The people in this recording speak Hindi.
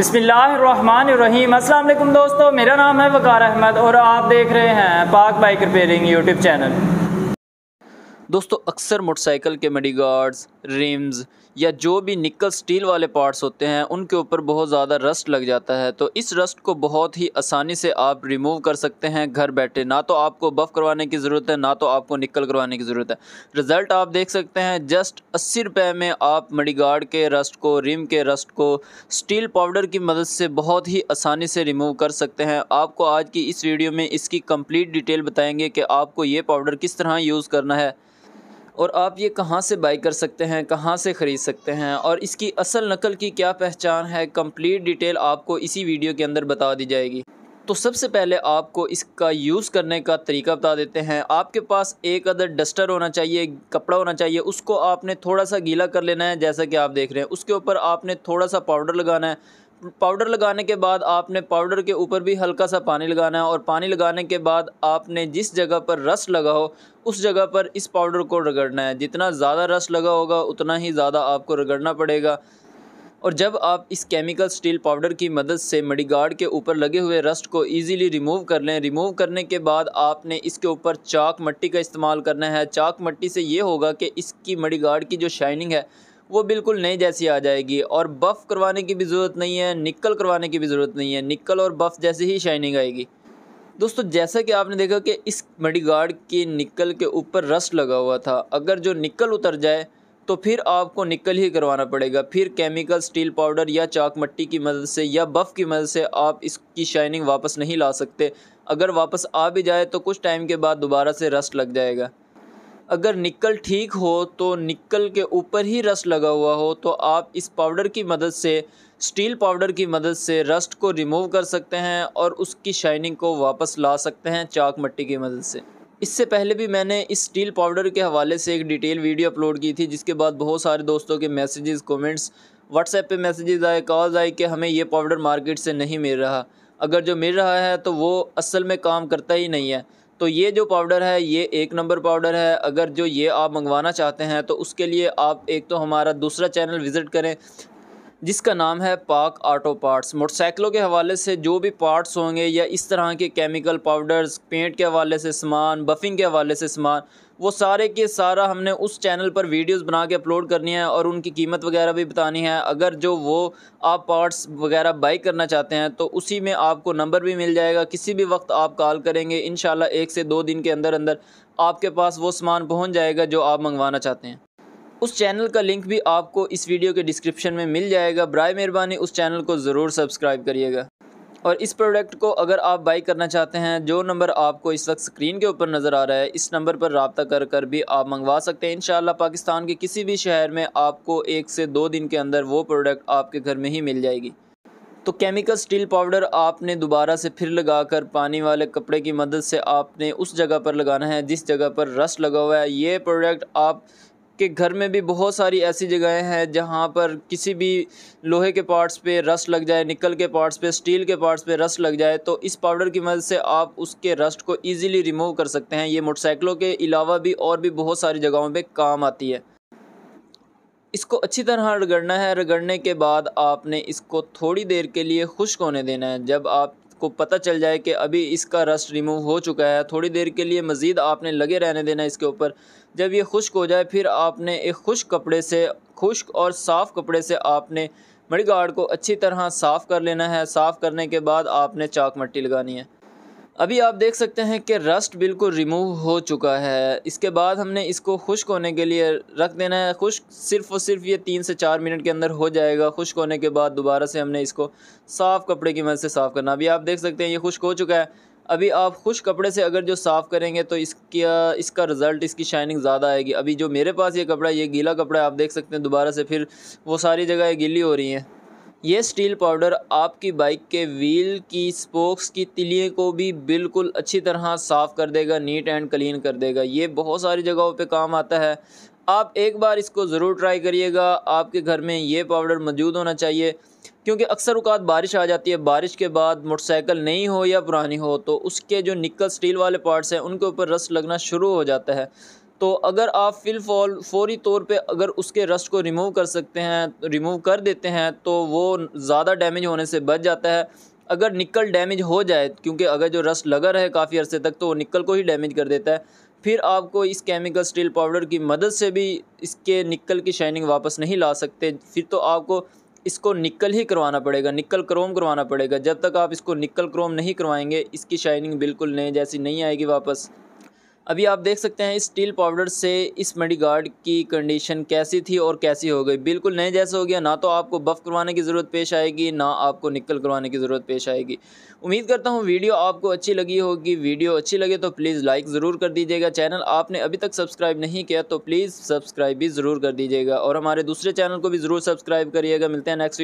बिसमीम असल दोस्तों मेरा नाम है वकार अहमद और आप देख रहे हैं पाक बाइक रिपेयरिंग यूट्यूब चैनल दोस्तों अक्सर मोटरसाइकिल के मडी गार्ड्स रिम्स या जो भी निकल स्टील वाले पार्ट्स होते हैं उनके ऊपर बहुत ज़्यादा रस्ट लग जाता है तो इस रस्ट को बहुत ही आसानी से आप रिमूव कर सकते हैं घर बैठे ना तो आपको बफ़ करवाने की ज़रूरत है ना तो आपको निकल करवाने की ज़रूरत है रिज़ल्ट आप देख सकते हैं जस्ट अस्सी रुपये में आप मडी गार्ड के रस्ट को रिम के रस्ट को स्टील पाउडर की मदद से बहुत ही आसानी से रिमूव कर सकते हैं आपको आज की इस वीडियो में इसकी कम्प्लीट डिटेल बताएँगे कि आपको ये पाउडर किस तरह यूज़ करना है और आप ये कहाँ से बाई कर सकते हैं कहाँ से ख़रीद सकते हैं और इसकी असल नकल की क्या पहचान है कंप्लीट डिटेल आपको इसी वीडियो के अंदर बता दी जाएगी तो सबसे पहले आपको इसका यूज़ करने का तरीका बता देते हैं आपके पास एक अदर डस्टर होना चाहिए कपड़ा होना चाहिए उसको आपने थोड़ा सा गीला कर लेना है जैसा कि आप देख रहे हैं उसके ऊपर आपने थोड़ा सा पाउडर लगाना है पाउडर लगाने के बाद आपने पाउडर के ऊपर भी हल्का सा पानी लगाना है और पानी लगाने के बाद आपने जिस जगह पर रस लगा हो उस जगह पर इस पाउडर को रगड़ना है जितना ज़्यादा रस लगा होगा उतना ही ज़्यादा आपको रगड़ना पड़ेगा और जब आप इस केमिकल स्टील पाउडर की मदद से मडी गार्ड के ऊपर लगे हुए रस्ट को इजीली रिमूव कर लें रिमूव करने के बाद आपने इसके ऊपर चाक मट्टी का इस्तेमाल करना है चाक मट्टी से ये होगा कि इसकी मडी गार्ड की जो शाइनिंग है वो बिल्कुल नई जैसी आ जाएगी और बफ़ करवाने की भी ज़रूरत नहीं है निकल करवाने की भी ज़रूरत नहीं है निकल और बफ़ जैसी ही शाइनिंग आएगी दोस्तों जैसा कि आपने देखा कि इस मडी गार्ड के निकल के ऊपर रस्ट लगा हुआ था अगर जो निकल उतर जाए तो फिर आपको निकल ही करवाना पड़ेगा फिर केमिकल स्टील पाउडर या चाक मट्टी की मदद से या बफ़ की मदद से आप इसकी शाइनिंग वापस नहीं ला सकते अगर वापस आ भी जाए तो कुछ टाइम के बाद दोबारा से रस्ट लग जाएगा अगर निकल ठीक हो तो निकल के ऊपर ही रस्ट लगा हुआ हो तो आप इस पाउडर की मदद से स्टील पाउडर की मदद से रस्ट को रिमूव कर सकते हैं और उसकी शाइनिंग को वापस ला सकते हैं चाक मट्टी की मदद से इससे पहले भी मैंने इस स्टील पाउडर के हवाले से एक डिटेल वीडियो अपलोड की थी जिसके बाद बहुत सारे दोस्तों के मैसेजेस कमेंट्स व्हाट्सएप पे मैसेजेस आए कॉल्स आए कि हमें ये पाउडर मार्केट से नहीं मिल रहा अगर जो मिल रहा है तो वो असल में काम करता ही नहीं है तो ये जो पाउडर है ये एक नंबर पाउडर है अगर जो ये आप मंगवाना चाहते हैं तो उसके लिए आप एक तो हमारा दूसरा चैनल विज़िट करें जिसका नाम है पाक आटो पार्ट्स मोटरसाइकिलों के हवाले से जो भी पार्ट्स होंगे या इस तरह के केमिकल पाउडर्स पेंट के हवाले से सामान बफिंग के हवाले से सामान वो सारे के सारा हमने उस चैनल पर वीडियोस बना के अपलोड करनी है और उनकी कीमत वगैरह भी बतानी है अगर जो वो आप पार्ट्स वगैरह बाई करना चाहते हैं तो उसी में आपको नंबर भी मिल जाएगा किसी भी वक्त आप कॉल करेंगे इन एक से दो दिन के अंदर अंदर आपके पास वो सामान पहुँच जाएगा जो आप मंगवाना चाहते हैं उस चैनल का लिंक भी आपको इस वीडियो के डिस्क्रिप्शन में मिल जाएगा ब्राय मेहरबानी उस चैनल को ज़रूर सब्सक्राइब करिएगा और इस प्रोडक्ट को अगर आप बाई करना चाहते हैं जो नंबर आपको इस वक्त स्क्रीन के ऊपर नज़र आ रहा है इस नंबर पर रबता कर कर भी आप मंगवा सकते हैं इन पाकिस्तान के किसी भी शहर में आपको एक से दो दिन के अंदर वो प्रोडक्ट आपके घर में ही मिल जाएगी तो केमिकल स्टील पाउडर आपने दोबारा से फिर लगाकर पानी वाले कपड़े की मदद से आपने उस जगह पर लगाना है जिस जगह पर रस लगा हुआ है ये प्रोडक्ट आप के घर में भी बहुत सारी ऐसी जगहें हैं जहाँ पर किसी भी लोहे के पार्ट्स पे रस्ट लग जाए निकल के पार्ट्स पे स्टील के पार्ट्स पे रस्ट लग जाए तो इस पाउडर की मदद से आप उसके रस्ट को ईजिली रिमूव कर सकते हैं ये मोटरसाइकिलों के अलावा भी और भी बहुत सारी जगहों पर काम आती है इसको अच्छी तरह रगड़ना है रगड़ने के बाद आपने इसको थोड़ी देर के लिए खुश्क होने देना है जब आप को पता चल जाए कि अभी इसका रस्ट रिमूव हो चुका है थोड़ी देर के लिए मज़ीद आपने लगे रहने देना इसके ऊपर जब ये खुश्क हो जाए फिर आपने एक खुश्क कपड़े से खुश्क और साफ़ कपड़े से आपने मड़ी गार्ड को अच्छी तरह साफ़ कर लेना है साफ़ करने के बाद आपने चाक मट्टी लगानी है अभी आप देख सकते हैं कि रस्ट बिल्कुल रिमूव हो चुका है इसके बाद हमने इसको खुश्क होने के लिए रख देना है खुश्क सिर्फ और सिर्फ ये तीन से चार मिनट के अंदर हो जाएगा खुश्क होने के बाद दोबारा से हमने इसको साफ़ कपड़े की मदद से साफ़ करना अभी आप देख सकते हैं ये खुश्क हो चुका है अभी आप खुश कपड़े से अगर जो साफ़ करेंगे तो इसका इसका रिज़ल्ट इसकी शाइनिंग ज़्यादा आएगी अभी जो मेरे पास ये कपड़ा ये गीला कपड़ा है आप देख सकते हैं दोबारा से फिर वो सारी जगह गीली हो रही हैं ये स्टील पाउडर आपकी बाइक के व्हील की स्पोक्स की तिलिये को भी बिल्कुल अच्छी तरह साफ़ कर देगा नीट एंड क्लीन कर देगा ये बहुत सारी जगहों पे काम आता है आप एक बार इसको ज़रूर ट्राई करिएगा आपके घर में ये पाउडर मौजूद होना चाहिए क्योंकि अक्सर उकात बारिश आ जाती है बारिश के बाद मोटरसाइकिल नई हो या पुरानी हो तो उसके जो निकल स्टील वाले पार्ट्स हैं उनके ऊपर रस लगना शुरू हो जाता है तो अगर आप फिल फॉल फौरी तौर पे अगर उसके रस्ट को रिमूव कर सकते हैं रिमूव कर देते हैं तो वो ज़्यादा डैमेज होने से बच जाता है अगर निकल डैमेज हो जाए क्योंकि अगर जो रस्ट लगा रहे काफ़ी अरसे तक तो वो निकल को ही डैमेज कर देता है फिर आपको इस केमिकल स्टील पाउडर की मदद से भी इसके निकल की शाइनिंग वापस नहीं ला सकते फिर तो आपको इसको निकल ही करवाना पड़ेगा निकल क्रोम करवाना पड़ेगा जब तक आप इसको निकल क्रोम नहीं करवाएंगे इसकी शाइनिंग बिल्कुल नहीं जैसी नहीं आएगी वापस अभी आप देख सकते हैं स्टील पाउडर से इस गार्ड की कंडीशन कैसी थी और कैसी हो गई बिल्कुल नए जैसे हो गया ना तो आपको बफ़ करवाने की ज़रूरत पेश आएगी ना आपको निकल करवाने की ज़रूरत पेश आएगी उम्मीद करता हूँ वीडियो आपको अच्छी लगी होगी वीडियो अच्छी लगे तो प्लीज़ लाइक ज़रूर कर दीजिएगा चैनल आपने अभी तक सब्सक्राइब नहीं किया तो प्लीज़ सब्सक्राइब भी ज़रूर कर दीजिएगा और हमारे दूसरे चैनल को भी ज़रूर सब्सक्राइब करिएगा मिलते हैं नेक्स्ट